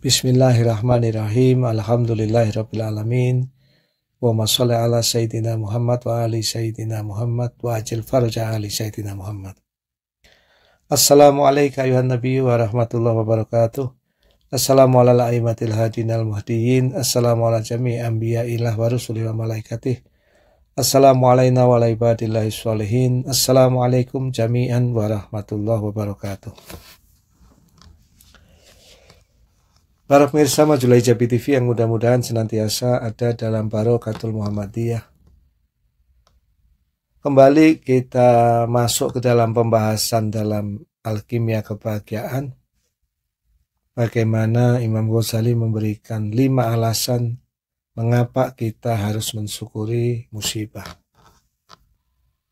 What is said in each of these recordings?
Bismillahirrahmanirrahim. Alhamdulillahirrabbilalamin. Wa masalli ala Sayyidina Muhammad wa ali Sayyidina Muhammad wa ajil farja ali Sayyidina Muhammad. Assalamualaikum ayuhan Nabi wa rahmatullahi Assalamu ala la'imatil hadin al muhdiyin. Assalamu ala jami anbiya ilah wa wa malaikatih. Assalamu wa ala ibadillahi sholihin. Assalamualaikum jami'an wa rahmatullahi Para pemirsa majulai Jabi TV yang mudah-mudahan senantiasa ada dalam barokatul Muhammadiyah. Kembali kita masuk ke dalam pembahasan dalam alkimia kebahagiaan. Bagaimana Imam Ghazali memberikan lima alasan mengapa kita harus mensyukuri musibah.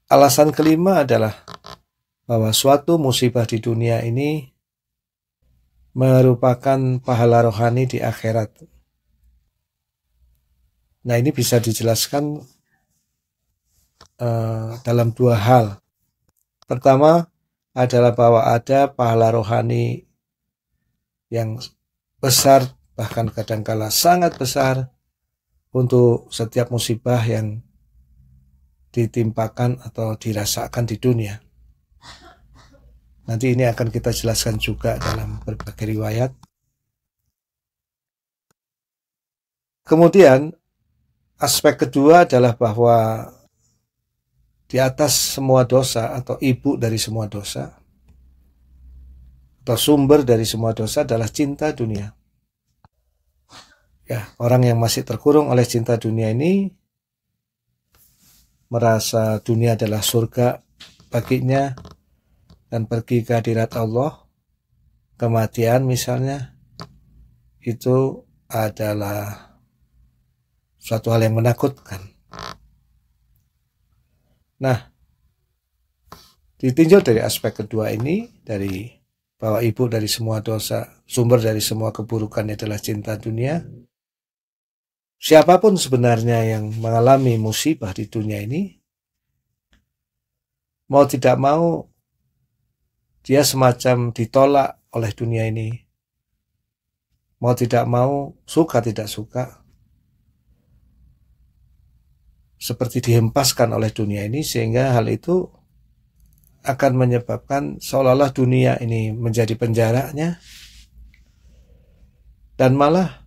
Alasan kelima adalah bahwa suatu musibah di dunia ini merupakan pahala rohani di akhirat. Nah ini bisa dijelaskan uh, dalam dua hal. Pertama adalah bahwa ada pahala rohani yang besar bahkan kadangkala sangat besar untuk setiap musibah yang ditimpakan atau dirasakan di dunia. Nanti ini akan kita jelaskan juga dalam berbagai riwayat. Kemudian aspek kedua adalah bahwa di atas semua dosa atau ibu dari semua dosa atau sumber dari semua dosa adalah cinta dunia. Ya, orang yang masih terkurung oleh cinta dunia ini merasa dunia adalah surga baginya dan pergi ke hadirat Allah kematian misalnya itu adalah suatu hal yang menakutkan nah ditinjau dari aspek kedua ini dari bahwa ibu dari semua dosa sumber dari semua keburukan adalah cinta dunia siapapun sebenarnya yang mengalami musibah di dunia ini mau tidak mau dia semacam ditolak oleh dunia ini. Mau tidak mau, suka tidak suka, seperti dihempaskan oleh dunia ini sehingga hal itu akan menyebabkan seolah-olah dunia ini menjadi penjaranya dan malah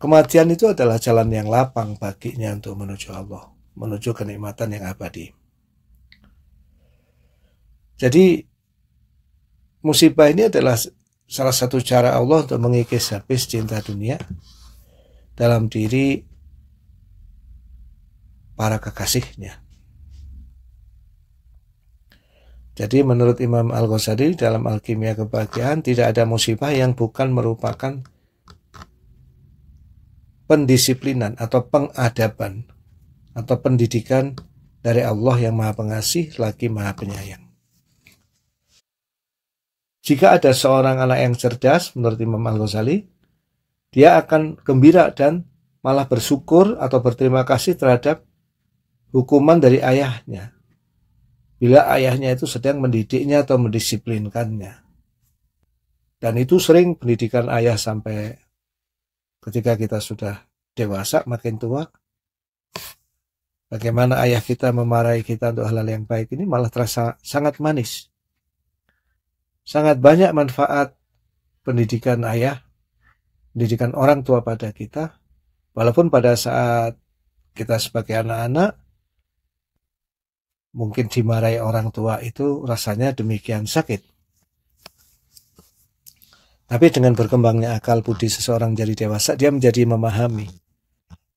kematian itu adalah jalan yang lapang baginya untuk menuju Allah, menuju kenikmatan yang abadi. Jadi musibah ini adalah salah satu cara Allah untuk mengikis habis cinta dunia dalam diri para kekasihnya. Jadi menurut Imam Al-Ghazali dalam Alkimia Kebahagiaan tidak ada musibah yang bukan merupakan pendisiplinan atau pengadaban atau pendidikan dari Allah yang Maha Pengasih lagi Maha Penyayang. Jika ada seorang anak yang cerdas, menurut Imam Al-Ghazali, dia akan gembira dan malah bersyukur atau berterima kasih terhadap hukuman dari ayahnya. Bila ayahnya itu sedang mendidiknya atau mendisiplinkannya. Dan itu sering pendidikan ayah sampai ketika kita sudah dewasa, makin tua. Bagaimana ayah kita memarahi kita untuk hal-hal yang baik ini malah terasa sangat manis sangat banyak manfaat pendidikan ayah, pendidikan orang tua pada kita, walaupun pada saat kita sebagai anak-anak mungkin dimarahi orang tua itu rasanya demikian sakit. Tapi dengan berkembangnya akal budi seseorang jadi dewasa, dia menjadi memahami.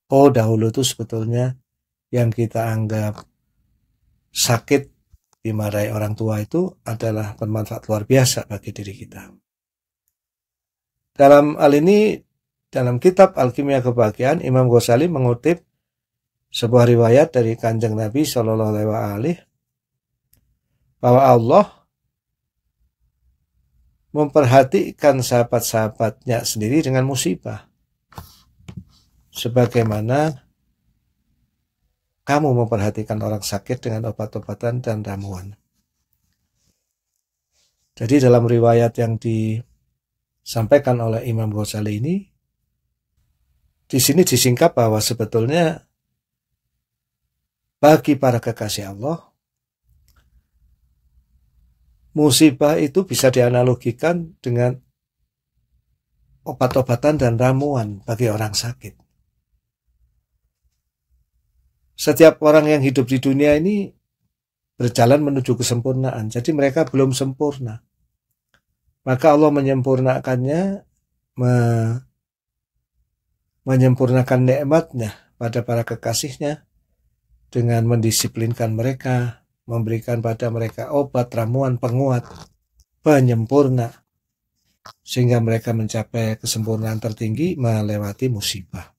Oh, dahulu itu sebetulnya yang kita anggap sakit dimarahi orang tua itu adalah bermanfaat luar biasa bagi diri kita. Dalam hal ini, dalam kitab Alkimia Kebahagiaan, Imam Ghazali mengutip sebuah riwayat dari kanjeng Nabi Shallallahu Alaihi bahwa Allah memperhatikan sahabat-sahabatnya sendiri dengan musibah. Sebagaimana kamu memperhatikan orang sakit dengan obat-obatan dan ramuan. Jadi dalam riwayat yang disampaikan oleh Imam Ghazali ini, di sini disingkap bahwa sebetulnya bagi para kekasih Allah, musibah itu bisa dianalogikan dengan obat-obatan dan ramuan bagi orang sakit setiap orang yang hidup di dunia ini berjalan menuju kesempurnaan. Jadi mereka belum sempurna. Maka Allah menyempurnakannya, me, menyempurnakan nikmatnya pada para kekasihnya dengan mendisiplinkan mereka, memberikan pada mereka obat, ramuan, penguat, penyempurna, sehingga mereka mencapai kesempurnaan tertinggi melewati musibah.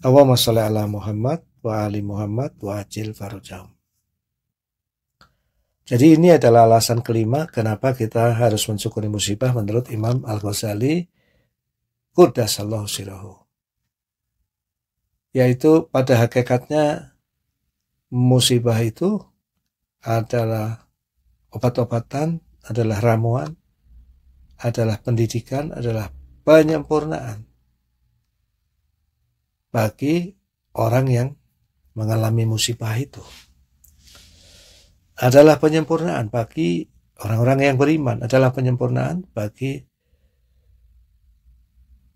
Allahumma sholli ala Muhammad wa ali Muhammad wa ajil Jadi ini adalah alasan kelima kenapa kita harus mensyukuri musibah menurut Imam Al-Ghazali Quddasallahu sirahu. Yaitu pada hakikatnya musibah itu adalah obat-obatan, adalah ramuan, adalah pendidikan, adalah penyempurnaan bagi orang yang mengalami musibah itu adalah penyempurnaan bagi orang-orang yang beriman, adalah penyempurnaan bagi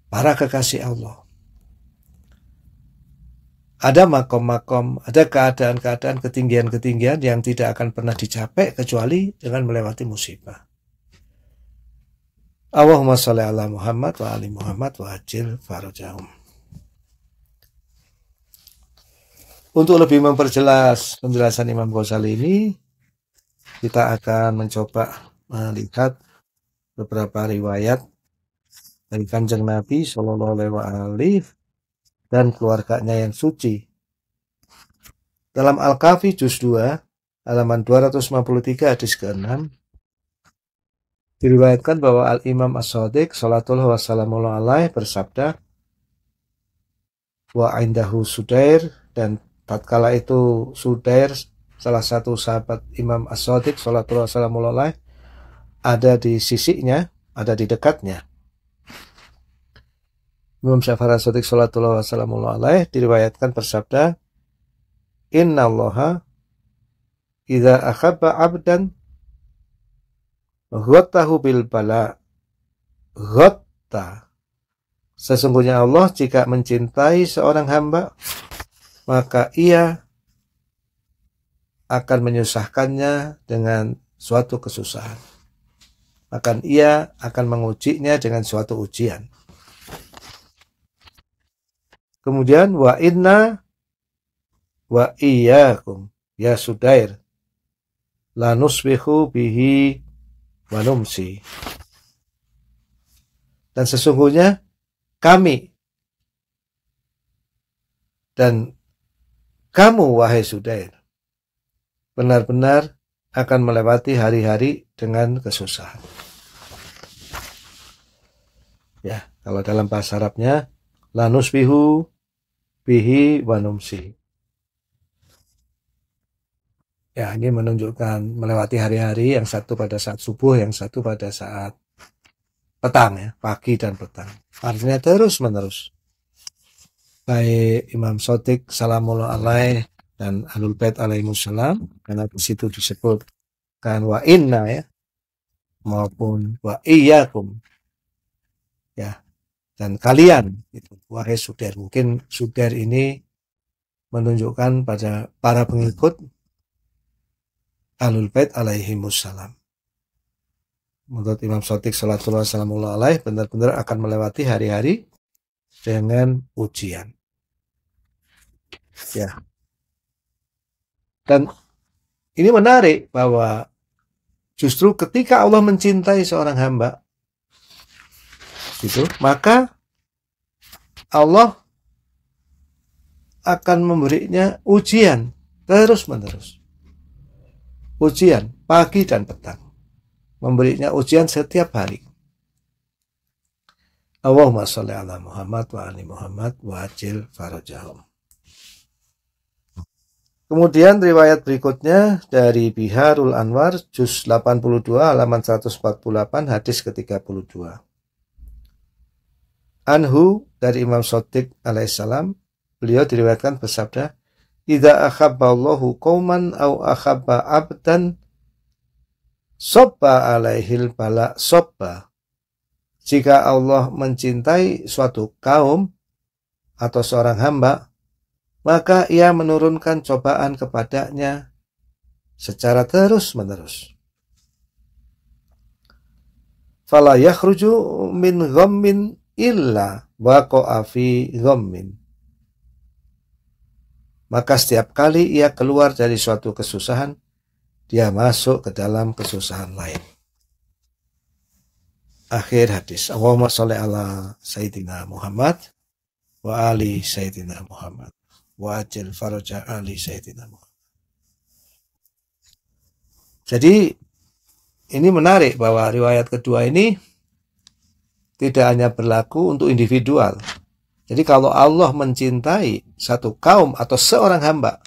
para kekasih Allah. Ada makom-makom, ada keadaan-keadaan, ketinggian-ketinggian yang tidak akan pernah dicapai kecuali dengan melewati musibah. Allahumma salli ala Muhammad wa ali Muhammad wa ajil farajahum. Untuk lebih memperjelas penjelasan Imam Ghazali ini, kita akan mencoba melihat beberapa riwayat dari kanjeng Nabi Shallallahu Alaihi Wasallam dan keluarganya yang suci. Dalam Al-Kafi juz 2 halaman 253 hadis ke-6 diriwayatkan bahwa Al-Imam As-Sadiq salatullah wassalamu alaihi bersabda wa indahu Sudair dan tatkala itu Sudair salah satu sahabat Imam As-Sadiq alaihi ada di sisinya, ada di dekatnya. Imam Syafar As-Sadiq alaihi diriwayatkan bersabda, "Inna allaha idza akhabba 'abdan ghattahu bil bala ghatta." Sesungguhnya Allah jika mencintai seorang hamba, maka ia akan menyusahkannya dengan suatu kesusahan. Akan ia akan mengujinya dengan suatu ujian. Kemudian wa inna wa iyyakum ya Sudair la bihi wa Dan sesungguhnya kami dan kamu, wahai Sudair, benar-benar akan melewati hari-hari dengan kesusahan. Ya, kalau dalam bahasa Arabnya, lanus bihu, bihi wanumsi. Ya, ini menunjukkan melewati hari-hari yang satu pada saat subuh, yang satu pada saat petang ya, pagi dan petang. Artinya terus menerus baik Imam Sotik salamullah alaih dan Ahlul Bait alaihissalam karena di situ kan wa inna ya maupun wa iyyakum ya dan kalian itu wahai suder mungkin suder ini menunjukkan pada para pengikut alul Bait alaihi wassalam. Menurut Imam Sotik salatullah salamullah alaih benar-benar akan melewati hari-hari dengan ujian. Ya. Dan ini menarik bahwa justru ketika Allah mencintai seorang hamba, gitu, maka Allah akan memberinya ujian terus menerus. Ujian pagi dan petang. Memberinya ujian setiap hari. Allahumma salli ala Muhammad wa ali Muhammad wa ajil farajahum. Kemudian riwayat berikutnya dari Biharul Anwar juz 82 halaman 148 hadis ke-32. Anhu dari Imam Sotik alaihissalam beliau diriwayatkan bersabda Ida akhabba Allahu qauman au akhabba abdan sobba alaihil bala sobba jika Allah mencintai suatu kaum atau seorang hamba, maka ia menurunkan cobaan kepadanya secara terus-menerus. Fala yakhruju min ghammin illa waqa'a fi ghammin. Maka setiap kali ia keluar dari suatu kesusahan, dia masuk ke dalam kesusahan lain akhir hadis. Allahumma sholli ala Sayyidina Muhammad wa ali Sayyidina Muhammad wa ajil faraja ali Sayyidina Muhammad. Jadi ini menarik bahwa riwayat kedua ini tidak hanya berlaku untuk individual. Jadi kalau Allah mencintai satu kaum atau seorang hamba,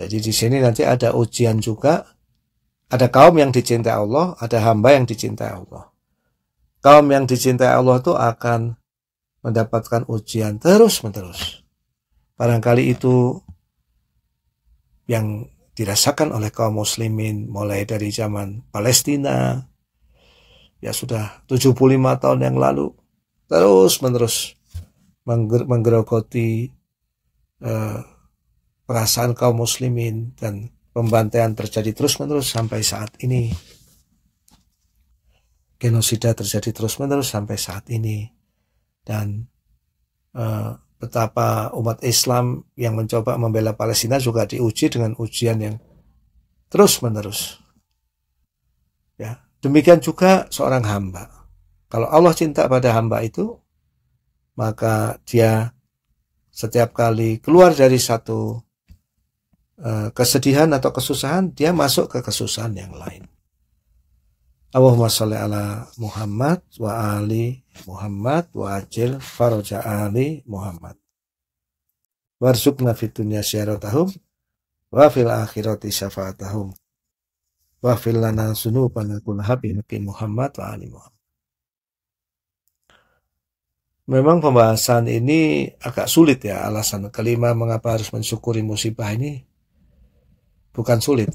jadi di sini nanti ada ujian juga, ada kaum yang dicintai Allah, ada hamba yang dicintai Allah kaum yang dicintai Allah itu akan mendapatkan ujian terus-menerus. Barangkali itu yang dirasakan oleh kaum muslimin mulai dari zaman Palestina ya sudah 75 tahun yang lalu terus-menerus menggerogoti eh, perasaan kaum muslimin dan pembantaian terjadi terus-menerus sampai saat ini genosida terjadi terus-menerus sampai saat ini dan uh, betapa umat Islam yang mencoba membela Palestina juga diuji dengan ujian yang terus-menerus. Ya, demikian juga seorang hamba. Kalau Allah cinta pada hamba itu, maka dia setiap kali keluar dari satu eh, kesedihan atau kesusahan, dia masuk ke kesusahan yang lain. Allahumma salli ala Muhammad wa ali Muhammad wa ajil faraja ali Muhammad. Warzuqna fid dunya syaratahum wa fil akhirati syafaatahum. Wa fil lana sunubana kullaha bi Muhammad wa ali Muhammad. Memang pembahasan ini agak sulit ya alasan kelima mengapa harus mensyukuri musibah ini bukan sulit.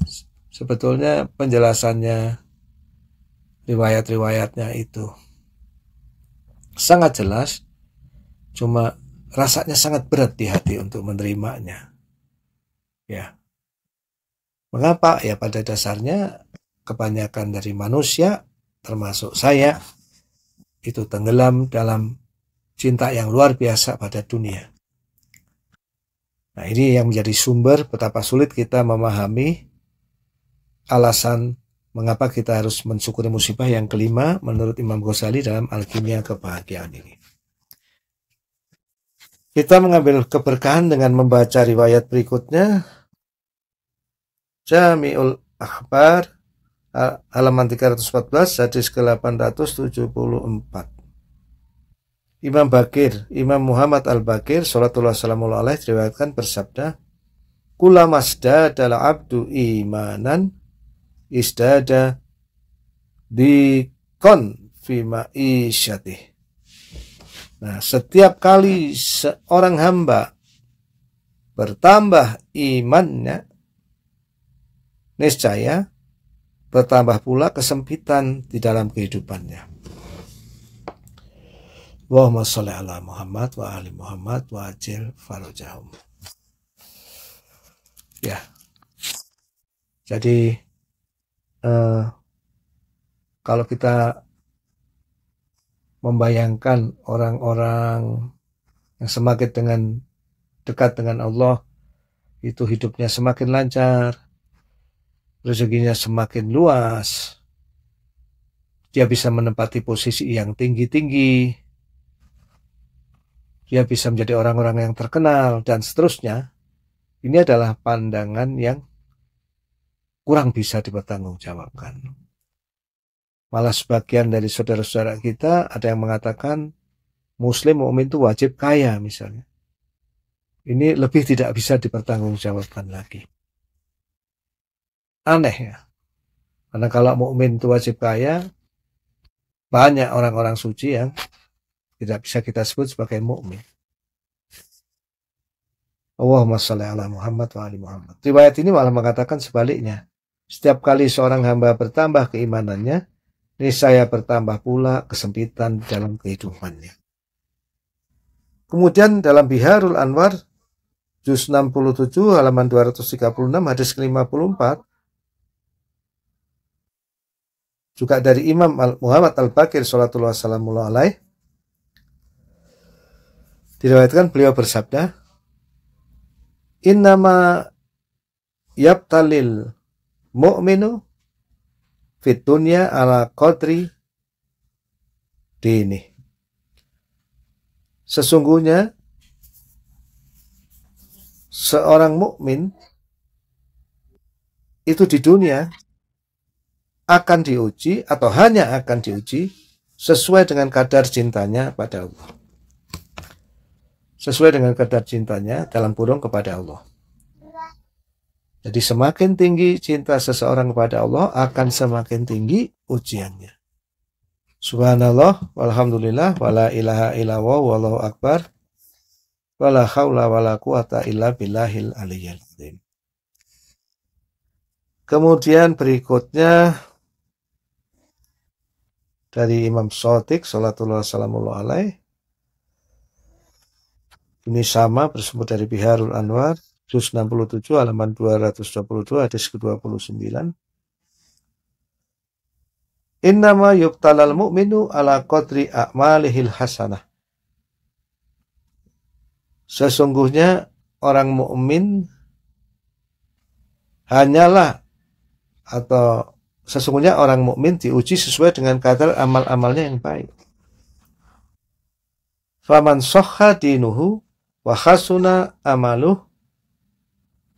Sebetulnya penjelasannya riwayat-riwayatnya itu sangat jelas cuma rasanya sangat berat di hati untuk menerimanya ya mengapa ya pada dasarnya kebanyakan dari manusia termasuk saya itu tenggelam dalam cinta yang luar biasa pada dunia nah ini yang menjadi sumber betapa sulit kita memahami alasan mengapa kita harus mensyukuri musibah yang kelima menurut Imam Ghazali dalam Alkimia Kebahagiaan ini. Kita mengambil keberkahan dengan membaca riwayat berikutnya. Jami'ul Akhbar halaman 314 hadis ke-874. Imam Bakir, Imam Muhammad Al-Bakir, sallallahu alaihi wasallam diriwayatkan bersabda, Kula masda adalah abdu imanan, istada di kon fima isyati. Nah, setiap kali seorang hamba bertambah imannya, niscaya bertambah pula kesempitan di dalam kehidupannya. Allahumma sholli ala Muhammad wa ali Muhammad wa ajil farajahum. Ya. Jadi Eh, kalau kita membayangkan orang-orang yang semakin dengan dekat dengan Allah itu hidupnya semakin lancar, rezekinya semakin luas. Dia bisa menempati posisi yang tinggi-tinggi. Dia bisa menjadi orang-orang yang terkenal dan seterusnya. Ini adalah pandangan yang kurang bisa dipertanggungjawabkan. Malah sebagian dari saudara-saudara kita ada yang mengatakan muslim mukmin itu wajib kaya misalnya. Ini lebih tidak bisa dipertanggungjawabkan lagi. Aneh ya. Karena kalau mukmin itu wajib kaya, banyak orang-orang suci yang tidak bisa kita sebut sebagai mukmin. Allahumma salli ala Muhammad wa ali Muhammad. Riwayat ini malah mengatakan sebaliknya. Setiap kali seorang hamba bertambah keimanannya, saya bertambah pula kesempitan dalam kehidupannya. Kemudian dalam Biharul Anwar, Juz 67 halaman 236 hadis ke-54, juga dari Imam Muhammad Al-Bakir salatullah salamu alaih diriwayatkan beliau bersabda innama yaptalil mu'minu fitunya ala qadri dini. Sesungguhnya seorang mukmin itu di dunia akan diuji atau hanya akan diuji sesuai dengan kadar cintanya pada Allah. Sesuai dengan kadar cintanya dalam burung kepada Allah. Jadi semakin tinggi cinta seseorang kepada Allah akan semakin tinggi ujiannya. Subhanallah, walhamdulillah, wala ilaha illallah, wallahu akbar, wala haula wala quwata illa billahil aliyyil azim. Kemudian berikutnya dari Imam Sotik, Salatullah Salamullah Alaih. Ini sama bersumber dari Biharul Anwar, 67 halaman 222 hadis ke-29 Innama yubtalal mu'minu ala qadri a'malihil hasanah Sesungguhnya orang mukmin hanyalah atau sesungguhnya orang mukmin diuji sesuai dengan kadar amal-amalnya yang baik. Faman sohha dinuhu wa khasuna amaluh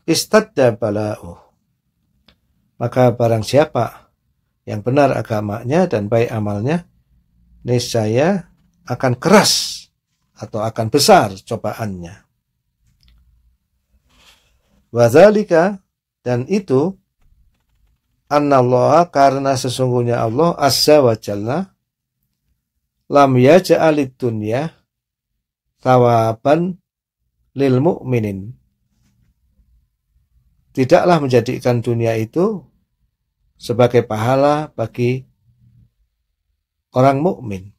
istadda bala'uh. Maka barang siapa yang benar agamanya dan baik amalnya, niscaya akan keras atau akan besar cobaannya. Wadzalika dan itu Allah karena sesungguhnya Allah azza wa jalla lam yaj'alid dunya thawaban lil mu'minin tidaklah menjadikan dunia itu sebagai pahala bagi orang mukmin.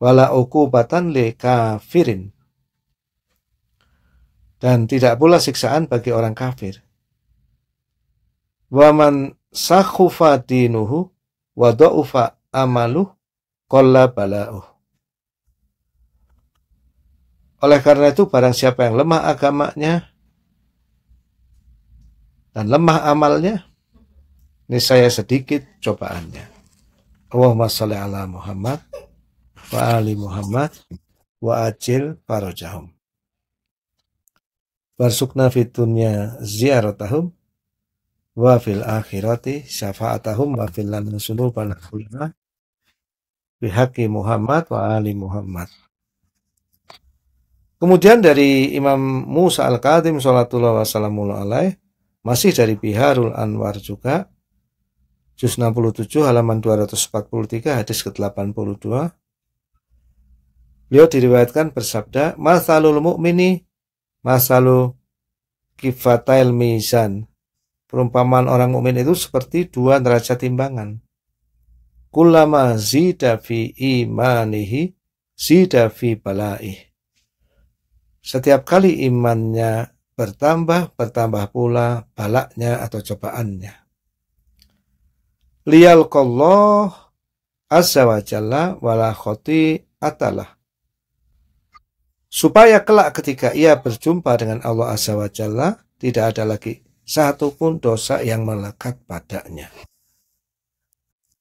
Wala ukubatan li kafirin. Dan tidak pula siksaan bagi orang kafir. Waman sakhufa dinuhu wa da'ufa amaluh kolla bala'uh. Oleh karena itu barang siapa yang lemah agamanya, dan lemah amalnya, ini saya sedikit cobaannya. Allahumma salli ala Muhammad wa ali Muhammad wa ajil farajahum. Warsukna fitunya ziaratahum wa fil akhirati syafa'atahum wa fil lanusulu panakulna bihaqi Muhammad wa ali Muhammad. Kemudian dari Imam Musa Al-Qadim salatullah wassalamu masih dari Biharul Anwar juga, Juz 67 halaman 243 hadis ke-82. Beliau diriwayatkan bersabda, "Masalul mukmini masalu kifatail mizan." Perumpamaan orang mukmin itu seperti dua neraca timbangan. kulama zida fi imanihi zida fi balaih. Setiap kali imannya bertambah bertambah pula balaknya atau cobaannya. Lial kalloh azza wajalla wala khoti atalah. Supaya kelak ketika ia berjumpa dengan Allah azza wajalla tidak ada lagi satu pun dosa yang melekat padanya.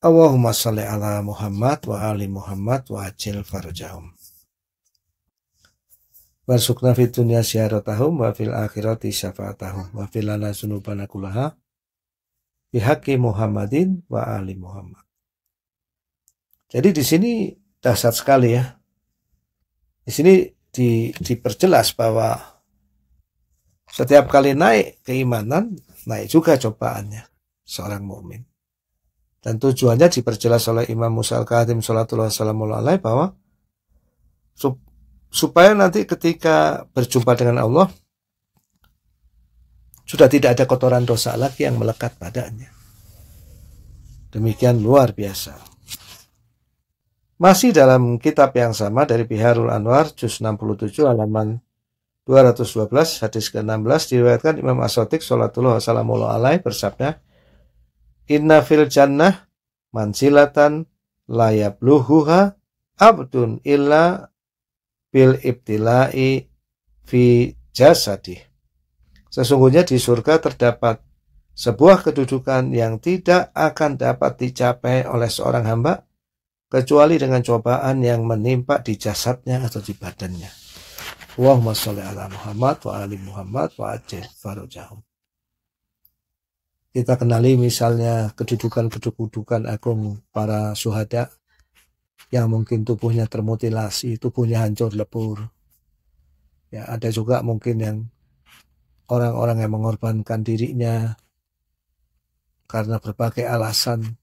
Allahumma salli ala Muhammad wa ali Muhammad wa ajil farjahum. Warzuqna fitunya dunya syaratahum wa fil akhirati syafaatahum wa fil lana sunubana kulaha bihaqi Muhammadin wa ali Muhammad. Jadi di sini dahsyat sekali ya. Di sini di, diperjelas bahwa setiap kali naik keimanan, naik juga cobaannya seorang mukmin. Dan tujuannya diperjelas oleh Imam Musa Al-Kadim Salatullah Salamu'alaihi bahwa supaya nanti ketika berjumpa dengan Allah sudah tidak ada kotoran dosa lagi yang melekat padanya. Demikian luar biasa. Masih dalam kitab yang sama dari Biharul Anwar, Juz 67, halaman 212, hadis ke-16, diriwayatkan Imam Asotik, Salatullah Alaihi Alaih, bersabda, Inna fil jannah mansilatan layabluhuha abdun illa bil ibtilai fi jasadih. Sesungguhnya di surga terdapat sebuah kedudukan yang tidak akan dapat dicapai oleh seorang hamba kecuali dengan cobaan yang menimpa di jasadnya atau di badannya. Allahumma sholli ala Muhammad wa ali Muhammad wa ajil farujahum. Kita kenali misalnya kedudukan-kedudukan agung para suhada yang mungkin tubuhnya termutilasi, tubuhnya hancur lebur. Ya, ada juga mungkin yang orang-orang yang mengorbankan dirinya karena berbagai alasan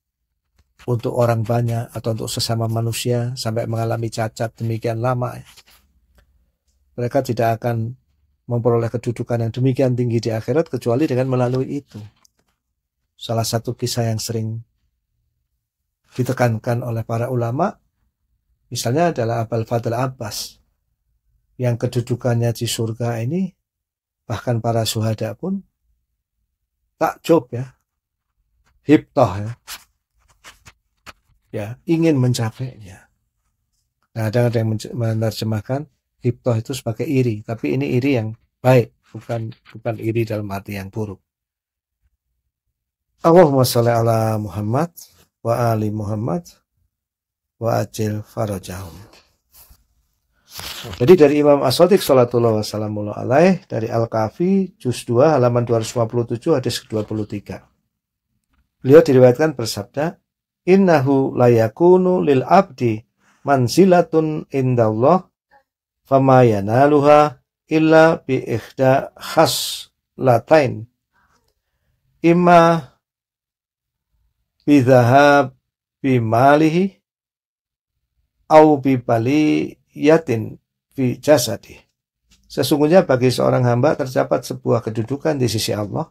untuk orang banyak atau untuk sesama manusia sampai mengalami cacat demikian lama. Mereka tidak akan memperoleh kedudukan yang demikian tinggi di akhirat kecuali dengan melalui itu. Salah satu kisah yang sering ditekankan oleh para ulama Misalnya adalah Abal Fadl Abbas yang kedudukannya di surga ini bahkan para suhada pun tak takjub ya hiptoh ya ya ingin mencapainya nah ada yang menerjemahkan hiptoh itu sebagai iri tapi ini iri yang baik bukan bukan iri dalam arti yang buruk Allahumma sholli ala Muhammad wa ali Muhammad wa ajil farajahum. Jadi dari Imam Asy'adik, salatullah wassalamu alaih dari Al-Kafi juz 2 halaman 257 hadis 23 Beliau diriwayatkan bersabda, "Innahu layakunu lil abdi manzilatun indallah fama yanaluha illa bi ikhda khas latain imma bi malihi au bibali yatin fi jasadi. Sesungguhnya bagi seorang hamba terdapat sebuah kedudukan di sisi Allah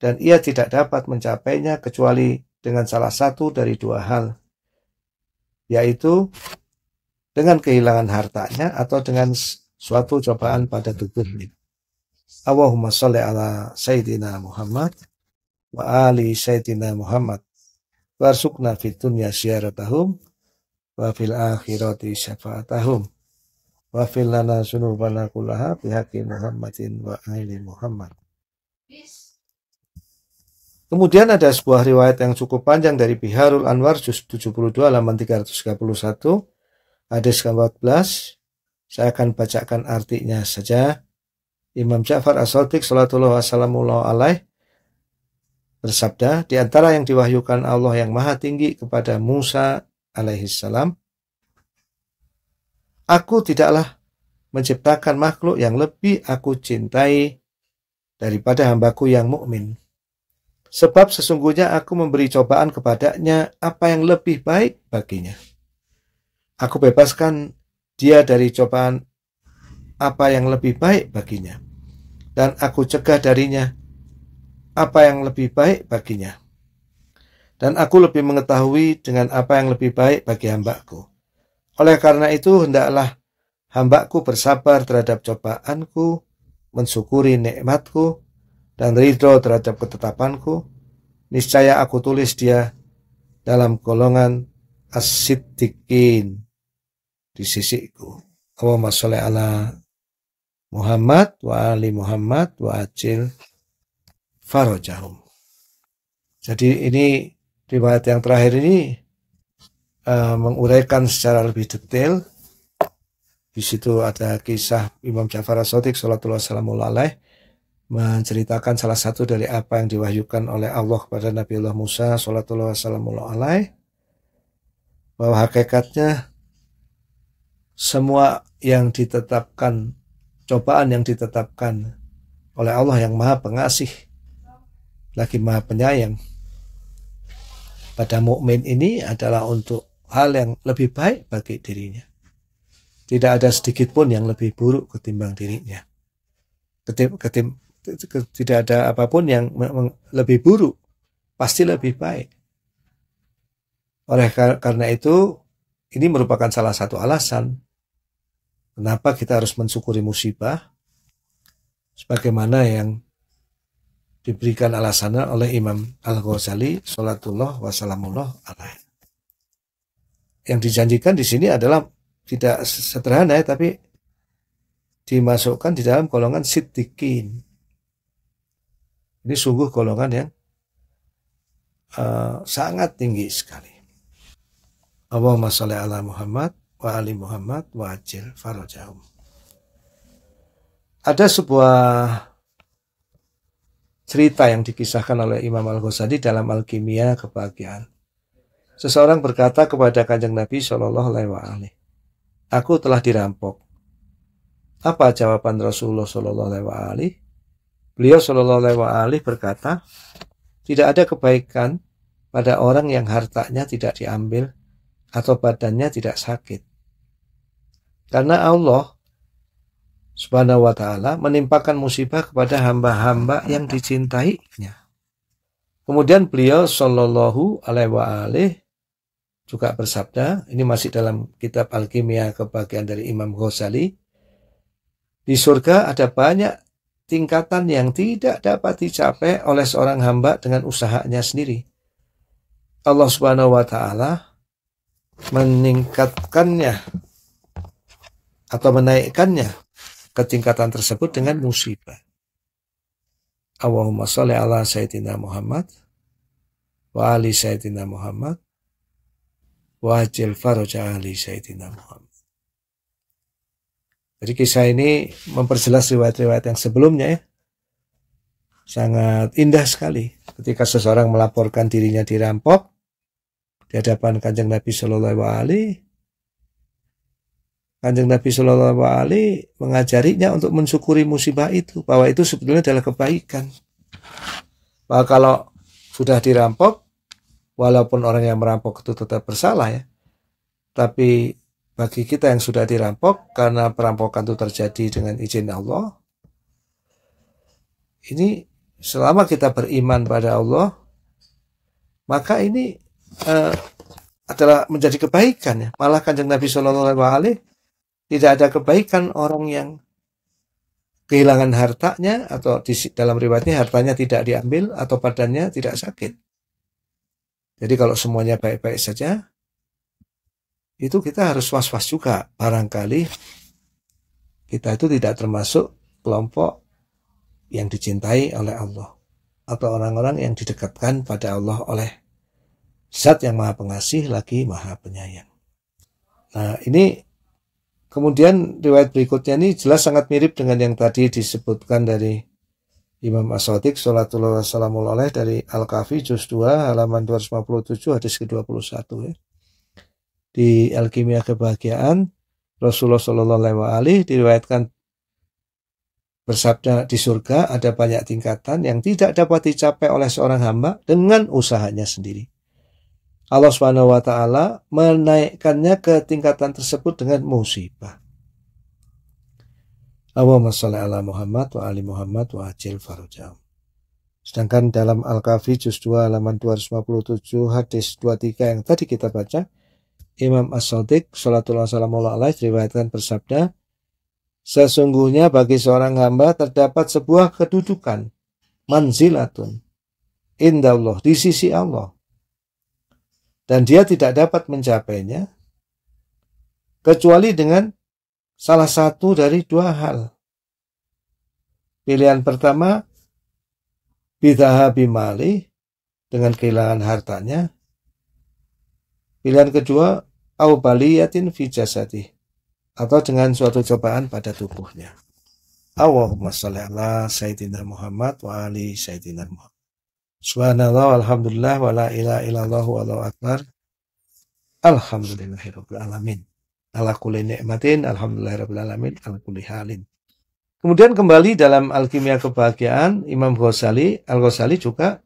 dan ia tidak dapat mencapainya kecuali dengan salah satu dari dua hal yaitu dengan kehilangan hartanya atau dengan suatu cobaan pada tubuhnya. Allahumma sholli ala sayyidina Muhammad wa ali sayyidina Muhammad warzuqna fid dunya syiaratahum wa fil akhirati syafaatahum wa fil lana sunubana kullaha bihaqi Muhammadin wa aili Muhammad. Kemudian ada sebuah riwayat yang cukup panjang dari Biharul Anwar juz 72 halaman 331 hadis ke-14. Saya akan bacakan artinya saja. Imam Ja'far As-Sadiq sallallahu alaihi bersabda, di antara yang diwahyukan Allah yang maha tinggi kepada Musa alaihissalam, Aku tidaklah menciptakan makhluk yang lebih aku cintai daripada hambaku yang mukmin. Sebab sesungguhnya aku memberi cobaan kepadanya apa yang lebih baik baginya. Aku bebaskan dia dari cobaan apa yang lebih baik baginya. Dan aku cegah darinya apa yang lebih baik baginya dan aku lebih mengetahui dengan apa yang lebih baik bagi hambaku. Oleh karena itu, hendaklah hambaku bersabar terhadap cobaanku, mensyukuri nikmatku, dan ridho terhadap ketetapanku. Niscaya aku tulis dia dalam golongan asidikin di sisiku. Allahumma sholli ala Muhammad wa ali Muhammad wa ajil farajahum. Jadi ini riwayat yang terakhir ini uh, menguraikan secara lebih detail. Di situ ada kisah Imam Ja'far As-Sadiq sallallahu alaihi menceritakan salah satu dari apa yang diwahyukan oleh Allah kepada Nabi Allah Musa sallallahu alaihi bahwa hakikatnya semua yang ditetapkan cobaan yang ditetapkan oleh Allah yang Maha Pengasih lagi Maha Penyayang pada mukmin ini adalah untuk hal yang lebih baik bagi dirinya. Tidak ada sedikit pun yang lebih buruk ketimbang dirinya. Ketim, ketim, tidak ada apapun yang lebih buruk, pasti lebih baik. Oleh karena itu, ini merupakan salah satu alasan kenapa kita harus mensyukuri musibah sebagaimana yang diberikan alasannya oleh Imam Al-Ghazali salatullah wasalamullah alaih. Yang dijanjikan di sini adalah tidak sederhana ya, tapi dimasukkan di dalam golongan sitikin. Ini sungguh golongan yang uh, sangat tinggi sekali. Allahumma sholli ala Muhammad wa ali Muhammad wa ajil farajahum. Ada sebuah cerita yang dikisahkan oleh Imam Al-Ghazali dalam Alkimia Kebahagiaan. Seseorang berkata kepada Kanjeng Nabi Shallallahu Alaihi Wasallam, "Aku telah dirampok." Apa jawaban Rasulullah Shallallahu Alaihi Wasallam? Beliau Shallallahu Alaihi Wasallam berkata, "Tidak ada kebaikan pada orang yang hartanya tidak diambil atau badannya tidak sakit, karena Allah Subhanahu wa taala menimpakan musibah kepada hamba-hamba yang dicintainya. Kemudian beliau Shallallahu alaihi wa alih juga bersabda, ini masih dalam kitab Alkimia kebagian dari Imam Ghazali. Di surga ada banyak tingkatan yang tidak dapat dicapai oleh seorang hamba dengan usahanya sendiri. Allah Subhanahu wa taala meningkatkannya atau menaikkannya ketingkatan tersebut dengan hmm. musibah. Allahumma sholli ala Sayyidina Muhammad wa ali Sayyidina Muhammad wa ajil faraja ali Sayyidina Muhammad. Jadi kisah ini memperjelas riwayat-riwayat yang sebelumnya ya. Sangat indah sekali ketika seseorang melaporkan dirinya dirampok di hadapan Kanjeng Nabi sallallahu alaihi Kanjeng Nabi Shallallahu Alaihi mengajarinya untuk mensyukuri musibah itu bahwa itu sebetulnya adalah kebaikan. Bahwa kalau sudah dirampok, walaupun orang yang merampok itu tetap bersalah ya, tapi bagi kita yang sudah dirampok karena perampokan itu terjadi dengan izin Allah, ini selama kita beriman pada Allah, maka ini eh, adalah menjadi kebaikan ya. Malah kanjeng Nabi Shallallahu Alaihi tidak ada kebaikan orang yang kehilangan hartanya atau di dalam riwayatnya hartanya tidak diambil atau badannya tidak sakit. Jadi kalau semuanya baik-baik saja, itu kita harus was-was juga. Barangkali kita itu tidak termasuk kelompok yang dicintai oleh Allah atau orang-orang yang didekatkan pada Allah oleh zat yang maha pengasih lagi maha penyayang. Nah ini Kemudian riwayat berikutnya ini jelas sangat mirip dengan yang tadi disebutkan dari Imam as Salatul Salatullah Salamul Oleh dari Al-Kafi Juz 2 halaman 257 hadis ke-21 ya. Di Alkimia Kebahagiaan Rasulullah Shallallahu Alaihi Wasallam diriwayatkan bersabda di surga ada banyak tingkatan yang tidak dapat dicapai oleh seorang hamba dengan usahanya sendiri. Allah Subhanahu wa taala menaikkannya ke tingkatan tersebut dengan musibah. Allahumma shalli ala Muhammad wa ali Muhammad wa ajil farujam. Sedangkan dalam Al-Kahfi juz 2 halaman 257 hadis 23 yang tadi kita baca Imam As-Sadiq salatullah salamullahi alaihi riwayatkan bersabda Sesungguhnya bagi seorang hamba terdapat sebuah kedudukan manzilatun indallah di sisi Allah dan dia tidak dapat mencapainya kecuali dengan salah satu dari dua hal. Pilihan pertama, bidaha bimali dengan kehilangan hartanya. Pilihan kedua, au baliyatin atau dengan suatu cobaan pada tubuhnya. Allahumma salli ala sayyidina Muhammad wa ali sayyidina Muhammad. Subhanallah alhamdulillah, wala ila illallah wallahu akbar. Alhamdulillahirabbil alamin. Ala kulli nikmatin alhamdulillahirabbil alamin ala kulli halin. Kemudian kembali dalam Alkimia Kebahagiaan, Imam Ghazali, Al-Ghazali juga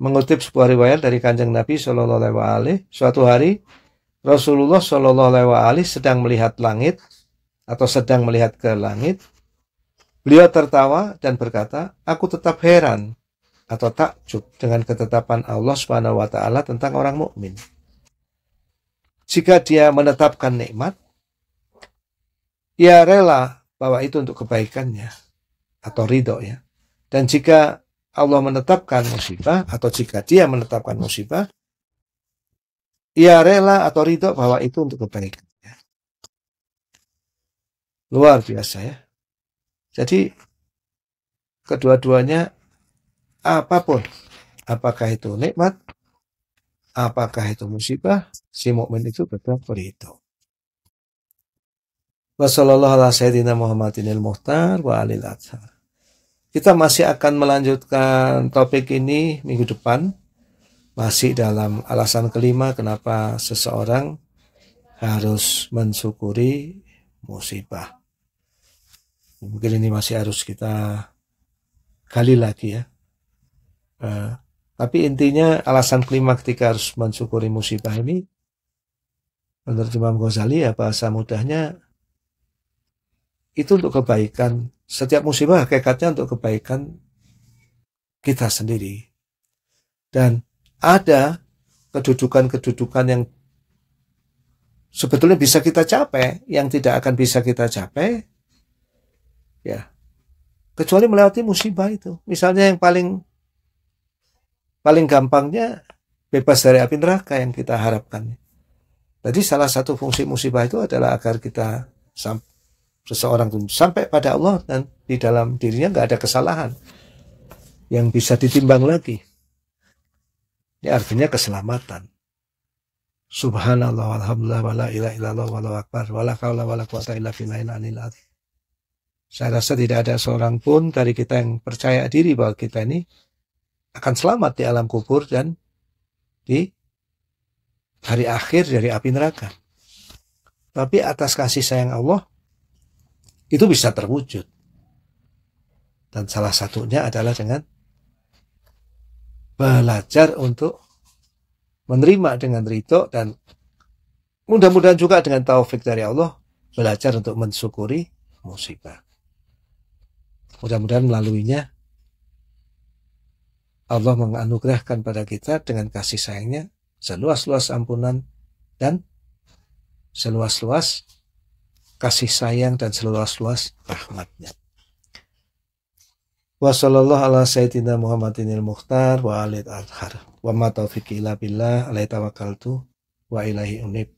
mengutip sebuah riwayat dari Kanjeng Nabi Shallallahu alaihi wasallam, suatu hari Rasulullah Shallallahu alaihi wasallam sedang melihat langit atau sedang melihat ke langit. Beliau tertawa dan berkata, "Aku tetap heran atau takjub dengan ketetapan Allah Subhanahu wa taala tentang orang mukmin. Jika dia menetapkan nikmat, ia rela bahwa itu untuk kebaikannya atau ridho ya. Dan jika Allah menetapkan musibah atau jika dia menetapkan musibah, ia rela atau ridho bahwa itu untuk kebaikannya. Luar biasa ya. Jadi kedua-duanya apapun. Apakah itu nikmat, apakah itu musibah, si mukmin itu tetap berhitung. Kita masih akan melanjutkan topik ini minggu depan. Masih dalam alasan kelima kenapa seseorang harus mensyukuri musibah. Mungkin ini masih harus kita gali lagi ya Eh, tapi intinya alasan kelima ketika harus mensyukuri musibah ini, menurut Imam Ghazali ya bahasa mudahnya itu untuk kebaikan. Setiap musibah hakikatnya untuk kebaikan kita sendiri. Dan ada kedudukan-kedudukan yang sebetulnya bisa kita capai, yang tidak akan bisa kita capai, ya kecuali melewati musibah itu. Misalnya yang paling paling gampangnya bebas dari api neraka yang kita harapkan. Jadi salah satu fungsi musibah itu adalah agar kita seseorang sampai pada Allah dan di dalam dirinya nggak ada kesalahan yang bisa ditimbang lagi. Ini artinya keselamatan. Subhanallah walhamdulillah wala ilaha illallah wallahu akbar wala haula wala quwata illa billahil Saya rasa tidak ada seorang pun dari kita yang percaya diri bahwa kita ini akan selamat di alam kubur dan di hari akhir dari api neraka. Tapi atas kasih sayang Allah itu bisa terwujud. Dan salah satunya adalah dengan belajar untuk menerima dengan rito dan mudah-mudahan juga dengan taufik dari Allah belajar untuk mensyukuri musibah. Mudah-mudahan melaluinya Allah menganugerahkan pada kita dengan kasih sayangnya seluas-luas ampunan dan seluas-luas kasih sayang dan seluas-luas rahmatnya. Wassalamualaikum warahmatullahi ala sayyidina Mukhtar wa alid Wa ma taufiqi illa billah tawakkaltu wa ilahi unib.